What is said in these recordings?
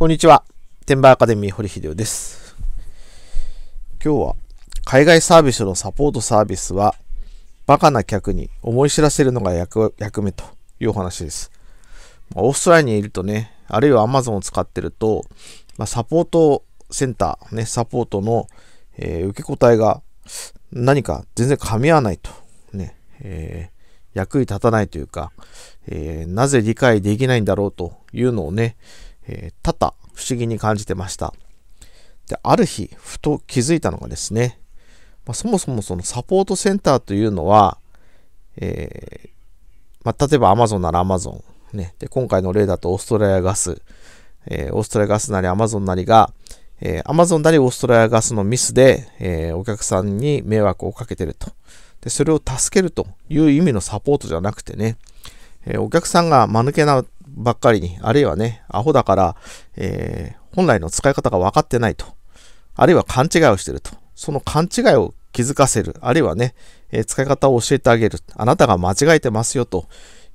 こんにちは。テンバーアカデミー堀秀夫です。今日は海外サービスのサポートサービスはバカな客に思い知らせるのが役目というお話です。オーストラリアにいるとね、あるいは Amazon を使ってると、まあ、サポートセンター、ね、サポートの、えー、受け答えが何か全然噛み合わないと、ねえー、役に立たないというか、えー、なぜ理解できないんだろうというのをね、えー、多々不思議に感じてました。で、ある日、ふと気づいたのがですね、まあ、そもそもそのサポートセンターというのは、えー、まあ、例えば Amazon なら Amazon、ね、で、今回の例だとオーストラリアガス、えー、オーストラリアガスなり Amazon なりが、えー、Amazon なりオーストラリアガスのミスで、えー、お客さんに迷惑をかけてると。で、それを助けるという意味のサポートじゃなくてね、えー、お客さんが間抜けなばっかりに、あるいはね、アホだから、えー、本来の使い方が分かってないと。あるいは勘違いをしてると。その勘違いを気づかせる。あるいはね、えー、使い方を教えてあげる。あなたが間違えてますよと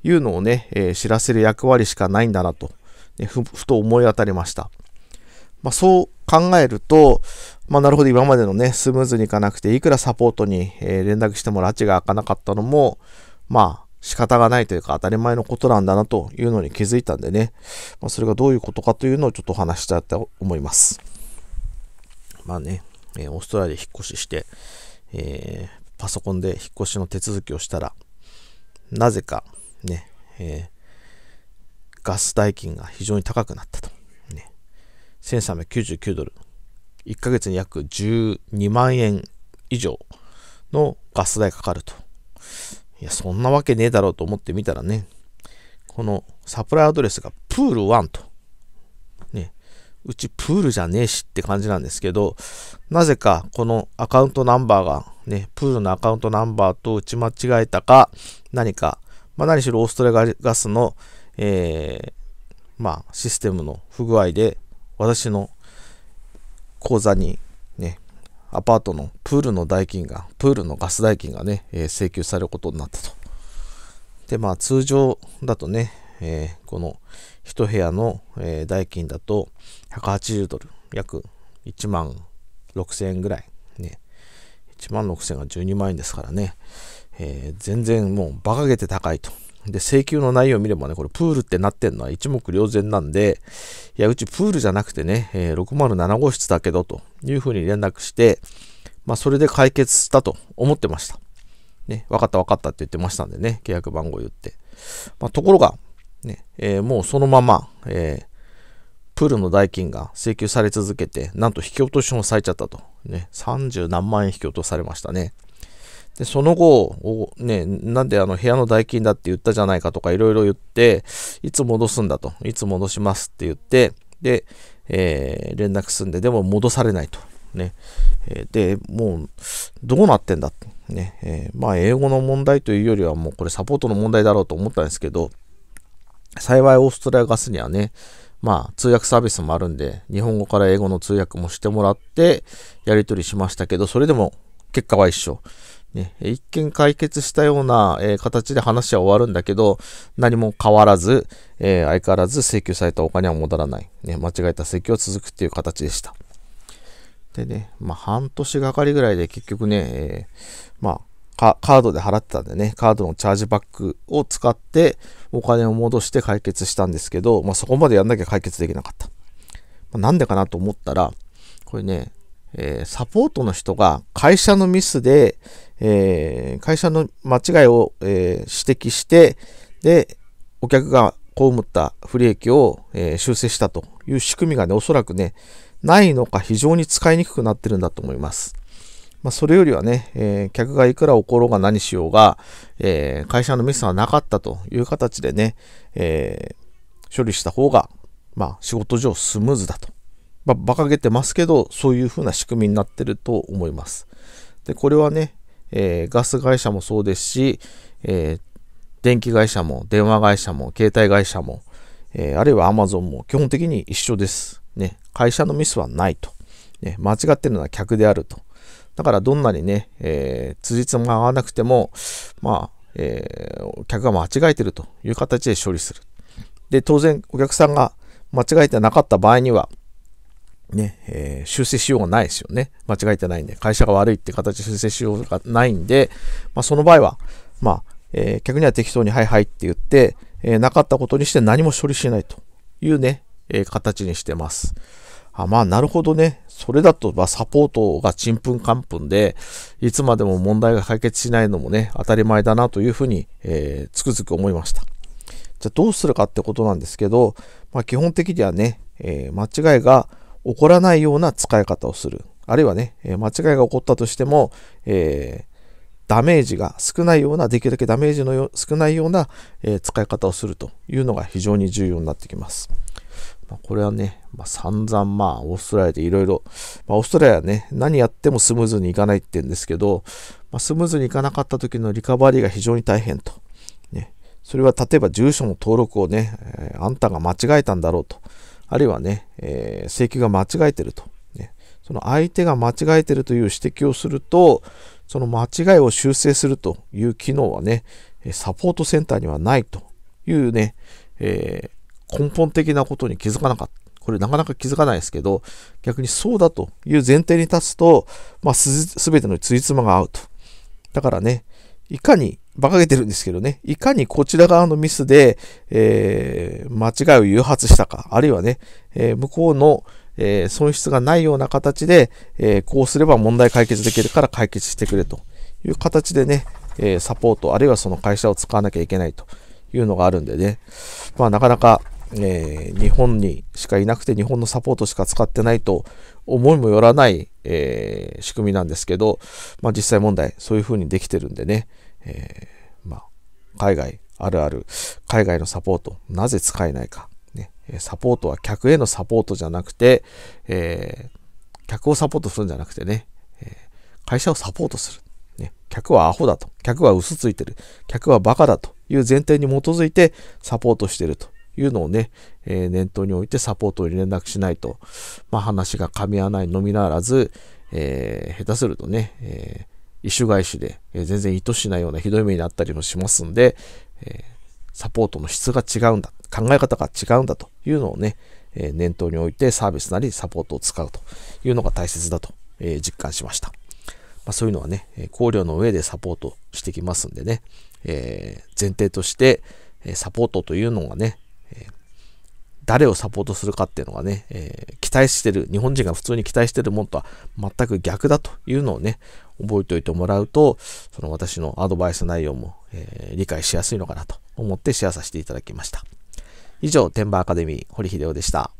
いうのをね、えー、知らせる役割しかないんだなと、ねふ、ふと思い当たりました。まあ、そう考えると、まあ、なるほど、今までのね、スムーズにいかなくて、いくらサポートに、え連絡しても拉ちが開かなかったのも、まあ、仕方がないというか当たり前のことなんだなというのに気づいたんでね、まあ、それがどういうことかというのをちょっとお話したいと思います。まあね、えー、オーストラリアで引っ越しして、えー、パソコンで引っ越しの手続きをしたら、なぜかね、えー、ガス代金が非常に高くなったと。ね、1399ドル。1ヶ月に約12万円以上のガス代かかると。いや、そんなわけねえだろうと思ってみたらね、このサプライアドレスがプール1と。ね。うちプールじゃねえしって感じなんですけど、なぜかこのアカウントナンバーがね、プールのアカウントナンバーと打ち間違えたか、何か、まあ何しろオーストラリアガスの、えー、まあシステムの不具合で私の口座にアパートのプールの代金が、プールのガス代金がね、えー、請求されることになったと。で、まあ通常だとね、えー、この1部屋の、えー、代金だと180ドル、約1万6000円ぐらい。ね。1万6000円が12万円ですからね、え全然もう馬鹿げて高いと。で、請求の内容を見ればね、これプールってなってんのは一目瞭然なんで、いや、うちプールじゃなくてね、えー、607号室だけど、というふうに連絡して、まあ、それで解決したと思ってました。ね、分かった分かったって言ってましたんでね、契約番号言って。まあ、ところが、ね、えー、もうそのまま、えー、プールの代金が請求され続けて、なんと引き落としもされちゃったと。ね、30何万円引き落とされましたね。で、その後、ね、なんであの部屋の代金だって言ったじゃないかとかいろいろ言って、いつ戻すんだと、いつ戻しますって言って、で、えー、連絡すんで、でも戻されないと。ね。えー、で、もう、どうなってんだと。ね。えー、まあ、英語の問題というよりはもうこれサポートの問題だろうと思ったんですけど、幸いオーストラリアガスにはね、まあ、通訳サービスもあるんで、日本語から英語の通訳もしてもらって、やり取りしましたけど、それでも結果は一緒。ね、一見解決したような、えー、形で話は終わるんだけど、何も変わらず、えー、相変わらず請求されたお金は戻らない。ね、間違えた請求は続くっていう形でした。でね、まあ、半年がかりぐらいで結局ね、えー、まあ、カードで払ってたんでね、カードのチャージバックを使ってお金を戻して解決したんですけど、まあ、そこまでやんなきゃ解決できなかった。まあ、なんでかなと思ったら、これね、えー、サポートの人が会社のミスで、えー、会社の間違いを、えー、指摘して、で、お客が被った不利益を、え修正したという仕組みがね、おそらくね、ないのか非常に使いにくくなってるんだと思います。まあ、それよりはね、え客がいくら怒ろうが何しようが、え会社のミスはなかったという形でね、え処理した方が、まあ、仕事上スムーズだとば、馬鹿げてますけど、そういうふうな仕組みになってると思います。で、これはね、えー、ガス会社もそうですし、えー、電気会社も、電話会社も、携帯会社も、えー、あるいは Amazon も基本的に一緒です。ね、会社のミスはないと。ね、間違ってるのは客であると。だからどんなにね、えー、辻褄が合わなくても、まあ、えー、客が間違えてるという形で処理する。で、当然お客さんが間違えてなかった場合には、ね、えー、修正しようがないですよね。間違えてないんで、会社が悪いって形で修正しようがないんで、まあ、その場合は、まあ、えー、客には適当にはいはいって言って、えー、なかったことにして何も処理しないというね、えー、形にしてます。あまあ、なるほどね。それだと、まあ、サポートがちんぷんかんぷんで、いつまでも問題が解決しないのもね、当たり前だなというふうに、えー、つくづく思いました。じゃあ、どうするかってことなんですけど、まあ、基本的にはね、え間違いが起こらないような使い方をする。あるいはね、間違いが起こったとしても、えー、ダメージが少ないような、できるだけダメージの少ないような、えー、使い方をするというのが非常に重要になってきます。まあ、これはね、まあ、散々まあ、オーストラリアでいろいろ、まあ、オーストラリアはね、何やってもスムーズにいかないって言うんですけど、まあ、スムーズにいかなかった時のリカバリーが非常に大変と。ね、それは例えば住所の登録をね、えー、あんたが間違えたんだろうと。あるいはね、えー、請求が間違えてると、ね、その相手が間違えてるという指摘をすると、その間違いを修正するという機能はね、サポートセンターにはないというね、えー、根本的なことに気づかなかった。これなかなか気づかないですけど、逆にそうだという前提に立つと、まあ、すべてのつじつまが合うと。だからね、いかに馬鹿げてるんですけどね、いかにこちら側のミスで、えー、間違いを誘発したか、あるいはね、えー、向こうの、えー、損失がないような形で、えこうすれば問題解決できるから解決してくれという形でね、えサポート、あるいはその会社を使わなきゃいけないというのがあるんでね、まあなかなか、え日本にしかいなくて日本のサポートしか使ってないと思いもよらない、え仕組みなんですけど、まあ実際問題そういうふうにできてるんでね、えー、まあ、海外、あるある、海外のサポート、なぜ使えないか。ね、サポートは客へのサポートじゃなくて、えー、客をサポートするんじゃなくてね、え会社をサポートする。ね、客はアホだと。客は嘘ついてる。客はバカだという前提に基づいてサポートしてるというのをね、えー、念頭に置いてサポートに連絡しないと、まあ、話が噛み合わないのみならず、えー、下手するとね、えー一種返しで、え全然意図しないようなひどい目になったりもしますんで、えサポートの質が違うんだ、考え方が違うんだというのをね、え念頭に置いてサービスなりサポートを使うというのが大切だと、え実感しました。まあ、そういうのはね、考慮の上でサポートしてきますんでね、えー、前提として、サポートというのがね、誰をサポートするかっていうのがね、えー、期待してる、日本人が普通に期待してるもんとは全く逆だというのをね、覚えておいてもらうと、その私のアドバイス内容も、えー、理解しやすいのかなと思ってシェアさせていただきました。以上、天馬アカデミー、堀秀夫でした。